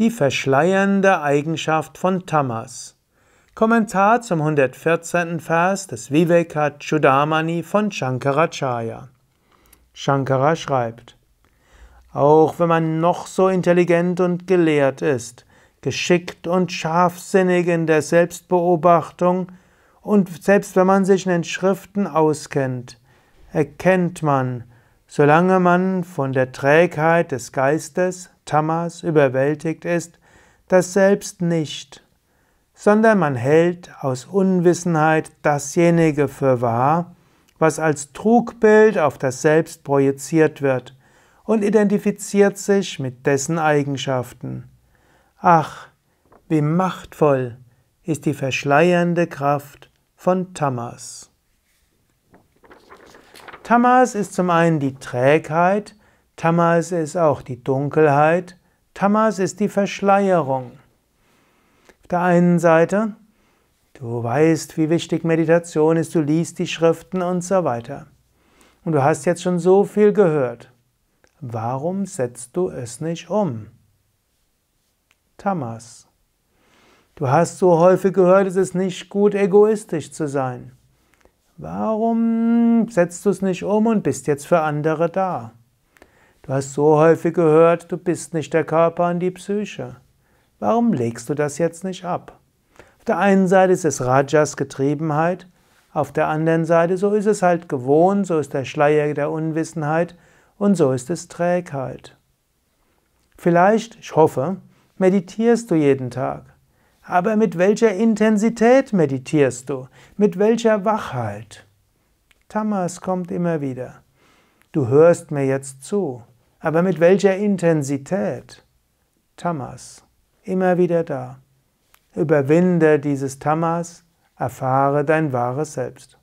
Die verschleiernde Eigenschaft von Tamas. Kommentar zum 114. Vers des Viveka Chudamani von Shankaracharya. Shankara schreibt, auch wenn man noch so intelligent und gelehrt ist, geschickt und scharfsinnig in der Selbstbeobachtung, und selbst wenn man sich in den Schriften auskennt, erkennt man, solange man von der Trägheit des Geistes Tamas überwältigt ist, das Selbst nicht, sondern man hält aus Unwissenheit dasjenige für wahr, was als Trugbild auf das Selbst projiziert wird und identifiziert sich mit dessen Eigenschaften. Ach, wie machtvoll ist die verschleiernde Kraft von Tamas. Tamas ist zum einen die Trägheit, Tamas ist auch die Dunkelheit. Tamas ist die Verschleierung. Auf der einen Seite, du weißt, wie wichtig Meditation ist, du liest die Schriften und so weiter. Und du hast jetzt schon so viel gehört. Warum setzt du es nicht um? Tamas. Du hast so häufig gehört, es ist nicht gut, egoistisch zu sein. Warum setzt du es nicht um und bist jetzt für andere da? Du hast so häufig gehört, du bist nicht der Körper und die Psyche. Warum legst du das jetzt nicht ab? Auf der einen Seite ist es Rajas Getriebenheit, auf der anderen Seite, so ist es halt gewohnt, so ist der Schleier der Unwissenheit und so ist es Trägheit. Vielleicht, ich hoffe, meditierst du jeden Tag. Aber mit welcher Intensität meditierst du? Mit welcher Wachheit? Tamas kommt immer wieder. Du hörst mir jetzt zu. Aber mit welcher Intensität? Tamas. Immer wieder da. Überwinde dieses Tamas, erfahre dein wahres Selbst.